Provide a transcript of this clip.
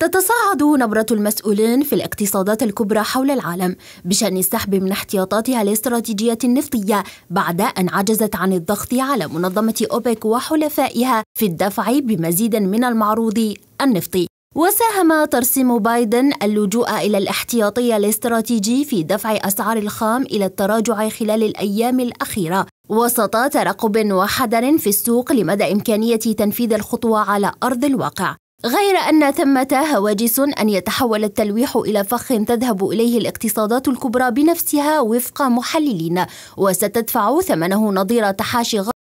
تتصاعد نبرة المسؤولين في الاقتصادات الكبرى حول العالم بشأن السحب من احتياطاتها الاستراتيجية النفطية بعد أن عجزت عن الضغط على منظمة أوبك وحلفائها في الدفع بمزيد من المعروض النفطي وساهم ترسيم بايدن اللجوء إلى الاحتياطي الاستراتيجي في دفع أسعار الخام إلى التراجع خلال الأيام الأخيرة وسط ترقب وحذر في السوق لمدى إمكانية تنفيذ الخطوة على أرض الواقع غير أن ثمة هواجس أن يتحول التلويح إلى فخ تذهب إليه الاقتصادات الكبرى بنفسها وفق محللين وستدفع ثمنه نظير تحاشي